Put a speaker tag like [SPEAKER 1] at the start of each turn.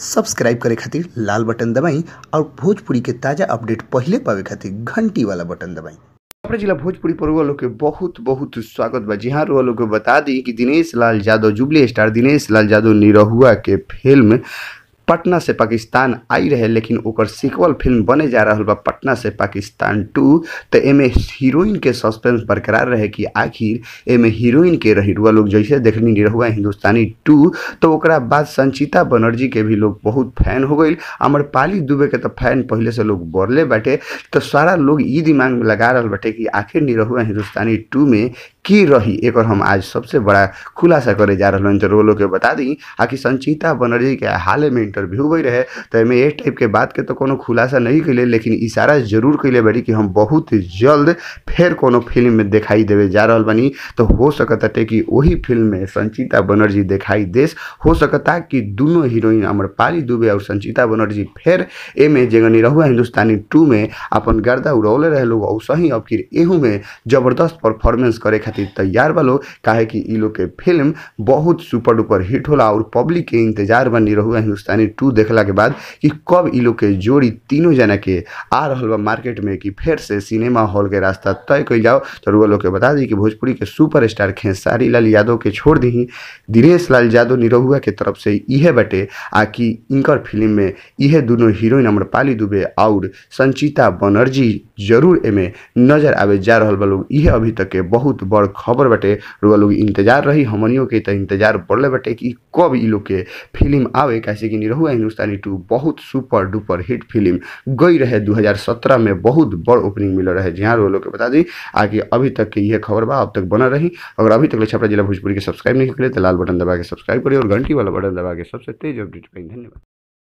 [SPEAKER 1] subscribe करे खातिर लाल button दबाई और भोजपुरी के ताज़ा अपडेट पहले पावे खातिर घंटी वाला बटन दबाई
[SPEAKER 2] अपने जिला भोजपुरी पर लोग के बहुत बहुत स्वागत बा जी हाँ रुआ लोग बता दी कि दिनेश लाल यादव जुबली स्टार दिनेश लाल यादव निरहुआ के फिल्म पटना से पाकिस्तान आई रहे लेकिन ओकर सिक्वल फिल्म बने जा रहा बा पटना से पाकिस्तान टू तो एमे हीरोइन के सस्पेंस बरकरार रहे कि आखिर एमे हीरोइन के रही रुआ लोग जैसे देखनी निरहुआ हिंदुस्तानी टू तो ओकरा बाद संचिता बनर्जी के भी लोग बहुत फैन हो गई पाली दुबे के तो फैन पहले से लोग बढ़ले बैठे तो सारा लोग ये दिमाग में लगा रहा बैठे कि आखिर निरहुआ हिंदुस्तानी टू में की रही एक और हम आज सबसे बड़ा खुलासा करे जा रहा तो रोलो के बता दी आखिर संचिता बनर्जी के हाल में इंटर इंटरव्यू भी रहे तो एहिमे एह टाइप के बात के तो कोनो खुलासा नहीं कैले लेकिन इशारा जरूर कैले बड़ी कि हम बहुत जल्द फिर कोनो फिल्म में दिखाई देवे जा रहा बनी तो हो सकता है कि वही फिल्म में संचिता बनर्जी दिखाई देस हो सकता कि दोनों हीरोइन अमरपाली दुबे और संचिता बनर्जी फिर एमे जगनी रहुआ हिंदुस्तानी टू में अपन गर्दा उड़ौले रहे लोग और सही अब फिर एहू में जबरदस्त परफॉर्मेंस करे खातिर तैयार बा लोग कहे कि इ लोग के फिल्म बहुत सुपर डुपर हिट होला और पब्लिक के इंतजार बनी रहुआ हिंदुस्तानी यानी टू देखला के बाद कि कब इ लोग के जोड़ी तीनों जना के आ रहा बा मार्केट में कि फिर से सिनेमा हॉल के रास्ता तय कर जाओ तो रुआ लोग के बता दी कि भोजपुरी के सुपर स्टार खेसारी लाल यादव के छोड़ दी दिनेश लाल यादव निरहुआ के तरफ से इहे बटे आ कि इनकर फिल्म में इहे दोनों हीरोइन हमारे पाली दुबे और संचिता बनर्जी जरूर एमे नजर आवे जा रहा बा लोग इहे अभी तक के बहुत बड़ खबर बटे रुआ लोग इंतजार रही हमनियों के तो इंतजार बढ़ल बटे कि कब इ लोग के फिल्म आवे कैसे कि रहुआ हिंदुस्तानी टू बहुत सुपर डुपर हिट फिल्म गई रहे 2017 में बहुत बड़ ओपनिंग मिल रहे जी हाँ रोलो के बता दी आगे अभी तक की यह खबर बा अब तक बना रही अगर अभी तक ले छपरा जिला भोजपुरी के सब्सक्राइब नहीं करें तो लाल बटन दबा के सब्सक्राइब करिए और घंटी वाला बटन दबा के सबसे तेज अपडेट पाई धन्यवाद